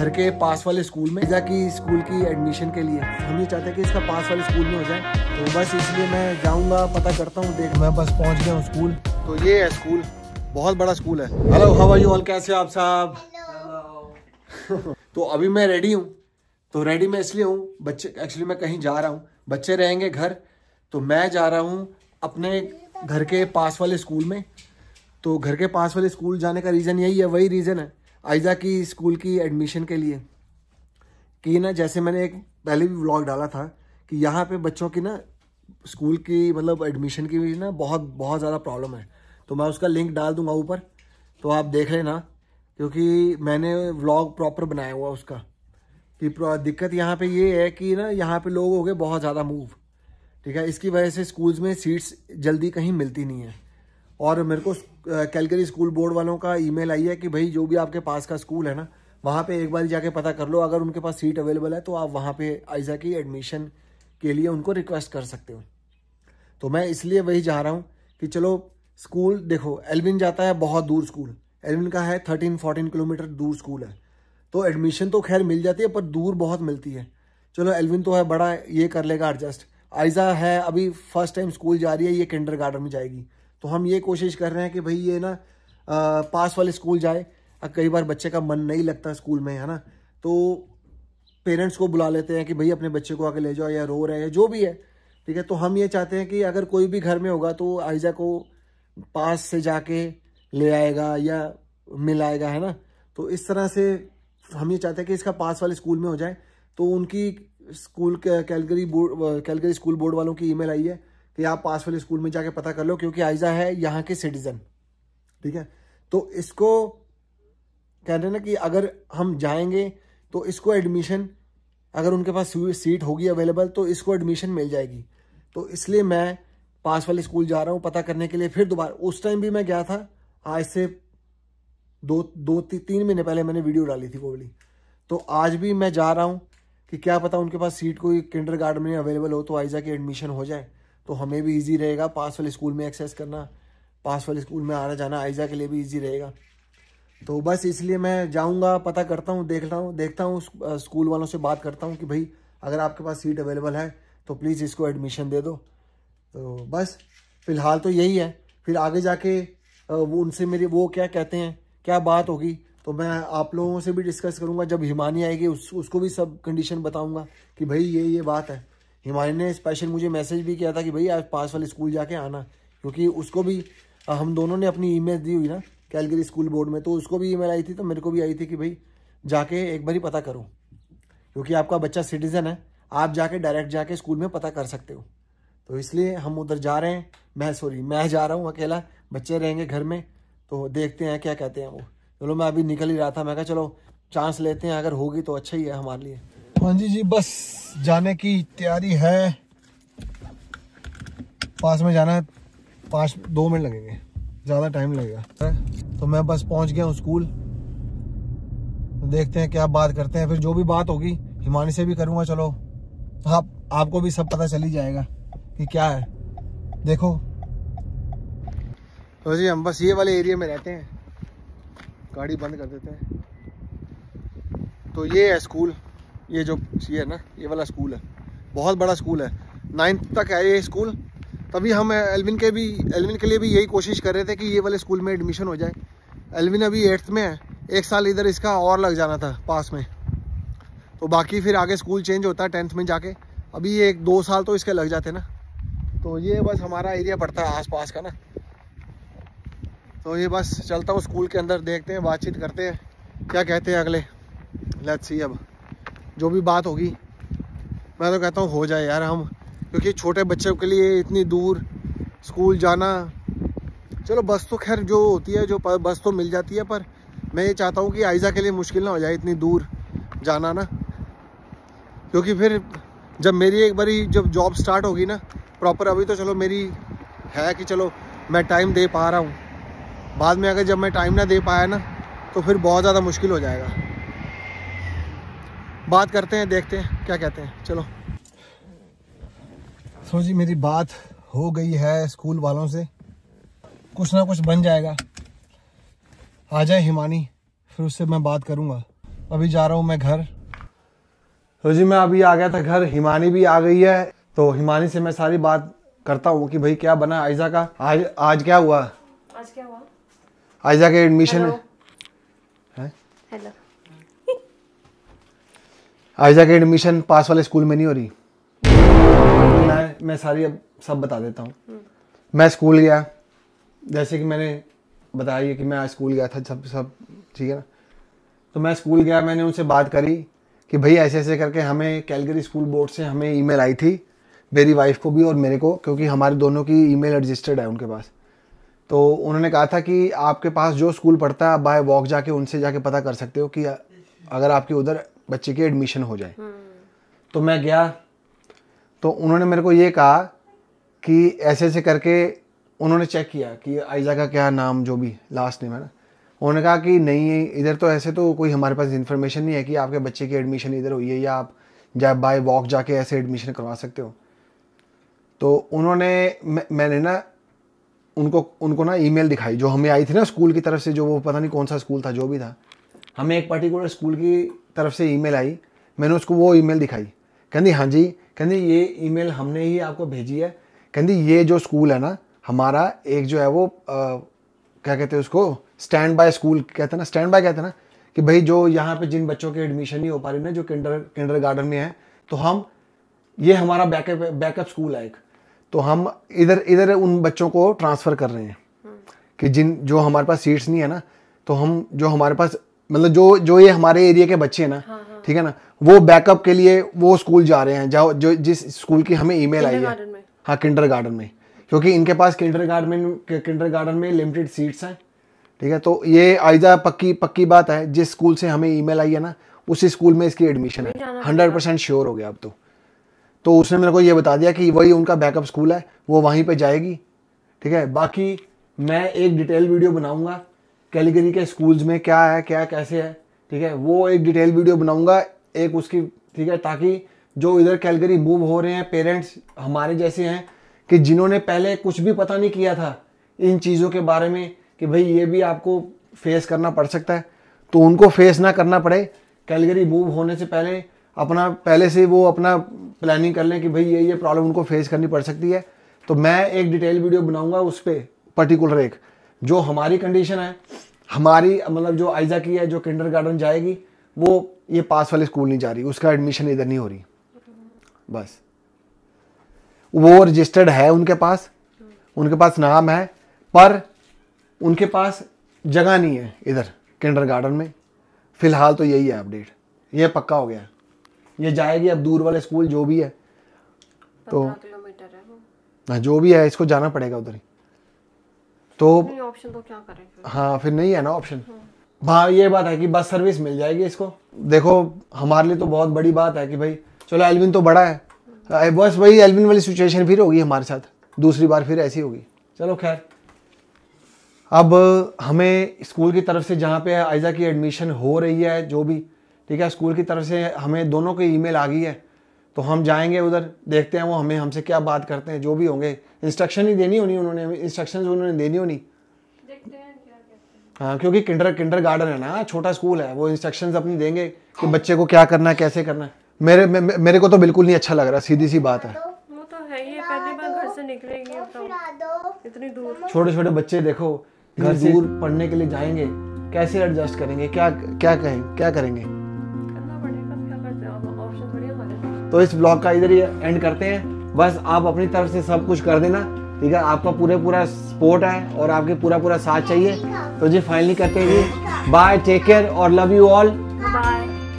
घर के पास वाले स्कूल में जा की स्कूल की एडमिशन के लिए हम ये चाहते हैं कि इसका पास वाले स्कूल में हो जाए तो बस इसलिए मैं जाऊँगा पता करता हूँ देख मैं बस पहुँच गया हूँ स्कूल तो ये है स्कूल बहुत बड़ा स्कूल है हेलो हवा यू ऑल कैसे आप साहब तो अभी मैं रेडी हूँ तो रेडी मैं इसलिए हूँ बच्चे एक्चुअली मैं कहीं जा रहा हूँ बच्चे रहेंगे घर तो मैं जा रहा हूँ अपने घर के पास वाले स्कूल में तो घर के पास वाले स्कूल जाने का रीज़न यही है वही रीज़न है आयजा की स्कूल की एडमिशन के लिए कि ना जैसे मैंने एक पहले भी व्लॉग डाला था कि यहाँ पे बच्चों की ना स्कूल की मतलब एडमिशन की भी ना बहुत बहुत ज़्यादा प्रॉब्लम है तो मैं उसका लिंक डाल दूंगा ऊपर तो आप देख लेना क्योंकि मैंने व्लॉग प्रॉपर बनाया हुआ उसका कि दिक्कत यहाँ पे ये है कि ना यहाँ पे लोग हो गए बहुत ज़्यादा मूव ठीक है इसकी वजह से स्कूल्स में सीट्स जल्दी कहीं मिलती नहीं है और मेरे को कैलगरी स्कूल बोर्ड वालों का ईमेल आई है कि भाई जो भी आपके पास का स्कूल है ना वहाँ पे एक बार जाके पता कर लो अगर उनके पास सीट अवेलेबल है तो आप वहाँ पे आइजा की एडमिशन के लिए उनको रिक्वेस्ट कर सकते हो तो मैं इसलिए वही जा रहा हूँ कि चलो स्कूल देखो एलविन जाता है बहुत दूर स्कूल एलविन का है थर्टीन फोर्टीन किलोमीटर दूर स्कूल है तो एडमिशन तो खैर मिल जाती है पर दूर बहुत मिलती है चलो एलविन तो है बड़ा ये कर लेगा एडजस्ट आइजा है अभी फर्स्ट टाइम स्कूल जा रही है ये किंडर गार्डन में जाएगी तो हम ये कोशिश कर रहे हैं कि भाई ये ना पास वाले स्कूल जाए अब कई बार बच्चे का मन नहीं लगता स्कूल में है ना तो पेरेंट्स को बुला लेते हैं कि भाई अपने बच्चे को आके ले जाओ या रो रहे हैं जो भी है ठीक है तो हम ये चाहते हैं कि अगर कोई भी घर में होगा तो आयजा को पास से जाके ले आएगा या मिल आएगा है ना तो इस तरह से हम ये चाहते हैं कि इसका पास वाले स्कूल में हो जाए तो उनकी school Calgary board Calgary school board वालों की ईमेल आई है तो आप पास वाले स्कूल में जाके पता कर लो क्योंकि आयजा है यहाँ के सिटीजन ठीक है तो इसको कह रहे हैं ना कि अगर हम जाएंगे तो इसको एडमिशन अगर उनके पास सीट होगी अवेलेबल तो इसको एडमिशन मिल जाएगी तो इसलिए मैं पास वाले स्कूल जा रहा हूँ पता करने के लिए फिर दोबारा उस टाइम भी मैं गया था आज से दो दो ती, तीन महीने पहले मैंने वीडियो डाली थी वो वाली तो आज भी मैं जा रहा हूँ कि क्या पता उनके पास सीट कोई किंडर में अवेलेबल हो तो आइजा की एडमिशन हो जाए तो हमें भी ईजी रहेगा पास वाले स्कूल में एक्सेस करना पास वाले स्कूल में आना जाना आयजा के लिए भी ईजी रहेगा तो बस इसलिए मैं जाऊँगा पता करता हूँ देखता हूँ देखता हूँ स्कूल वालों से बात करता हूँ कि भाई अगर आपके पास सीट अवेलेबल है तो प्लीज़ इसको एडमिशन दे दो तो बस फ़िलहाल तो यही है फिर आगे जाके वो उनसे मेरी वो क्या कहते हैं क्या बात होगी तो मैं आप लोगों से भी डिस्कस करूँगा जब हिमानी आएगी उस उसको भी सब कंडीशन बताऊँगा कि भाई ये ये बात है हिमालय ने स्पेशल मुझे मैसेज भी किया था कि भाई आज पास वाले स्कूल जाके आना क्योंकि उसको भी हम दोनों ने अपनी ईमेज दी हुई ना कैलगरी स्कूल बोर्ड में तो उसको भी ईमेल आई थी तो मेरे को भी आई थी कि भाई जाके एक बार ही पता करो क्योंकि आपका बच्चा सिटीज़न है आप जाके डायरेक्ट जाके स्कूल में पता कर सकते हो तो इसलिए हम उधर जा रहे हैं मैं सॉरी मैं जा रहा हूँ अकेला बच्चे रहेंगे घर में तो देखते हैं क्या कहते हैं वो चलो मैं अभी निकल ही रहा था मैं कहा चलो चांस लेते हैं अगर होगी तो अच्छा ही है हमारे लिए हाँ जी जी बस जाने की तैयारी है पास में जाना है पाँच दो मिनट लगेंगे ज़्यादा टाइम लगेगा तो मैं बस पहुंच गया हूँ स्कूल देखते हैं क्या बात करते हैं फिर जो भी बात होगी हिमानी से भी करूँगा चलो आप हाँ, आपको भी सब पता चल ही जाएगा कि क्या है देखो तो जी हम बस ये वाले एरिया में रहते हैं गाड़ी बंद कर देते हैं तो ये है स्कूल ये जो सी है ना ये वाला स्कूल है बहुत बड़ा स्कूल है नाइन्थ तक है ये स्कूल तभी हम एलविन के भी एलविन के लिए भी यही कोशिश कर रहे थे कि ये वाले स्कूल में एडमिशन हो जाए एलविन अभी एट्थ में है एक साल इधर इसका और लग जाना था पास में तो बाकी फिर आगे स्कूल चेंज होता है टेंथ में जाके अभी ये एक दो साल तो इसके लग जाते ना तो ये बस हमारा एरिया पड़ता है आस का ना तो ये बस चलता हूँ स्कूल के अंदर देखते हैं बातचीत करते हैं क्या कहते हैं अगले लेट्स सी अब जो भी बात होगी मैं तो कहता हूँ हो जाए यार हम क्योंकि छोटे बच्चों के लिए इतनी दूर स्कूल जाना चलो बस तो खैर जो होती है जो बस तो मिल जाती है पर मैं ये चाहता हूँ कि आयजा के लिए मुश्किल ना हो जाए इतनी दूर जाना ना क्योंकि फिर जब मेरी एक बारी जब जॉब स्टार्ट होगी ना प्रॉपर अभी तो चलो मेरी है कि चलो मैं टाइम दे पा रहा हूँ बाद में अगर जब मैं टाइम ना दे पाया ना तो फिर बहुत ज़्यादा मुश्किल हो जाएगा बात करते हैं देखते हैं क्या कहते हैं चलो सो जी मेरी बात हो गई है स्कूल वालों से कुछ ना कुछ बन जाएगा आ जाए हिमानी फिर उससे मैं बात करूंगा अभी जा रहा हूँ मैं घर सो जी मैं अभी आ गया था घर हिमानी भी आ गई है तो हिमानी से मैं सारी बात करता हूँ कि भाई क्या बना आयजा का आज आज क्या हुआ आज क्या हुआ आयजा के एडमिशन है हेलो आयजा की एडमिशन पास वाले स्कूल में नहीं हो रही मैं मैं सारी अब सब बता देता हूँ हम्म। मैं स्कूल गया जैसे कि मैंने बताया कि मैं आज स्कूल गया था सब सब ठीक है ना तो मैं स्कूल गया मैंने उनसे बात करी कि भाई ऐसे ऐसे करके हमें कैलगरी स्कूल बोर्ड से हमें ईमेल आई थी मेरी वाइफ को भी और मेरे को क्योंकि हमारे दोनों की ईमेल रजिस्टर्ड है उनके पास तो उन्होंने कहा था कि आपके पास जो स्कूल पढ़ता है आप बाय वॉक जाके उनसे जाके पता कर सकते हो कि अगर आपकी उधर बच्चे की एडमिशन हो जाए हम्म। तो मैं गया तो उन्होंने मेरे को ये कहा कि ऐसे ऐसे करके उन्होंने चेक किया कि आयजा का क्या नाम जो भी लास्ट नेम है ना उन्होंने कहा कि नहीं इधर तो ऐसे तो कोई हमारे पास इन्फॉर्मेशन नहीं है कि आपके बच्चे की एडमिशन इधर हुई है या आप जाए बाय वॉक जाके ऐसे एडमिशन करवा सकते हो तो उन्होंने मैं, मैंने ना उनको उनको ना ईमेल दिखाई जो हमें आई थी ना स्कूल की तरफ से जो वो पता नहीं कौन सा स्कूल था जो भी था हमें एक पर्टिकुलर स्कूल की तरफ से ईमेल आई मैंने उसको वो ईमेल दिखाई कहती हाँ जी कहती ये ईमेल हमने ही आपको भेजी है कहती ये जो स्कूल है ना हमारा एक जो है वो आ, क्या कहते हैं उसको स्टैंड बाय स्कूल कहते हैं ना स्टैंड बाय कहते हैं ना कि भाई जो यहाँ पे जिन बच्चों के एडमिशन नहीं हो पा रही ना जो किंडर किंडर गार्डन में है तो हम ये हमारा बैकअप बैकअप स्कूल है एक तो हम इधर इधर उन बच्चों को ट्रांसफ़र कर रहे हैं कि जिन जो हमारे पास सीट्स नहीं है ना तो हम जो हमारे पास मतलब जो जो ये हमारे एरिया के बच्चे हैं ना हाँ, हाँ। ठीक है ना वो बैकअप के लिए वो स्कूल जा रहे हैं जहाँ जो जिस स्कूल की हमें ईमेल आई है हाँ किंडर गार्डन में क्योंकि इनके पास किंडर गार्डन किंडर गार्डन में लिमिटेड सीट्स हैं ठीक है तो ये आयदा पक्की पक्की बात है जिस स्कूल से हमें ईमेल आई है ना उसी स्कूल में इसकी एडमिशन है हंड्रेड परसेंट श्योर हो गया अब तो तो उसने मेरे को ये बता दिया कि वही उनका बैकअप स्कूल है वो वहीं पे जाएगी ठीक है बाकी मैं एक डिटेल वीडियो बनाऊंगा कैलीगरी के स्कूल्स में क्या है क्या कैसे है ठीक है वो एक डिटेल वीडियो बनाऊंगा एक उसकी ठीक है ताकि जो इधर कैलगरी मूव हो रहे हैं पेरेंट्स हमारे जैसे हैं कि जिन्होंने पहले कुछ भी पता नहीं किया था इन चीज़ों के बारे में कि भाई ये भी आपको फेस करना पड़ सकता है तो उनको फेस ना करना पड़े कैलगरी मूव होने से पहले अपना पहले से वो अपना प्लानिंग कर लें कि भाई ये ये प्रॉब्लम उनको फेस करनी पड़ सकती है तो मैं एक डिटेल वीडियो बनाऊंगा उस पर पर्टिकुलर एक जो हमारी कंडीशन है हमारी मतलब जो आयजा की है जो किंडर गार्डन जाएगी वो ये पास वाले स्कूल नहीं जा रही उसका एडमिशन इधर नहीं हो रही बस वो रजिस्टर्ड है उनके पास उनके पास नाम है पर उनके पास जगह नहीं है इधर किंडर गार्डन में फ़िलहाल तो यही है अपडेट ये पक्का हो गया ये जाएगी अब दूर वाले स्कूल जो भी है तो हाँ जो भी है इसको जाना पड़ेगा उधर ही तो ऑप्शन तो क्या करें हाँ फिर नहीं है ना ऑप्शन हाँ ये बात है कि बस सर्विस मिल जाएगी इसको देखो हमारे लिए तो बहुत बड़ी बात है कि भाई चलो एलविन तो बड़ा है बस वही एलविन वाली सिचुएशन फिर होगी हमारे साथ दूसरी बार फिर ऐसी होगी चलो खैर अब हमें स्कूल की तरफ से जहाँ पे आयजा की एडमिशन हो रही है जो भी ठीक है स्कूल की तरफ से हमें दोनों की ईमेल आ गई है तो हम जाएंगे उधर देखते हैं वो हमें हमसे क्या बात करते हैं जो भी होंगे इंस्ट्रक्शन ही देनी होनी उन्होंने इंस्ट्रक्शन उन्होंने देनी होनी हाँ क्योंकि किंडर किंडर गार्डन है ना छोटा स्कूल है वो इंस्ट्रक्शंस अपनी देंगे कि बच्चे को क्या करना है कैसे करना है मेरे मे, मेरे को तो बिल्कुल नहीं अच्छा लग रहा सीधी सी बात है वो तो है ही पहली बार घर से निकलेगी तो इतनी दूर छोटे छोटे बच्चे देखो घर दूर पढ़ने के लिए जाएंगे कैसे एडजस्ट करेंगे क्या क्या कहें क्या करेंगे तो इस ब्लॉग का इधर ही एंड करते हैं बस आप अपनी तरफ से सब कुछ कर देना ठीक है आपका पूरे पूरा सपोर्ट है और आपके पूरा पूरा साथ चाहिए तो जी फाइनली करते हैं जी बाय टेक केयर और लव यू ऑल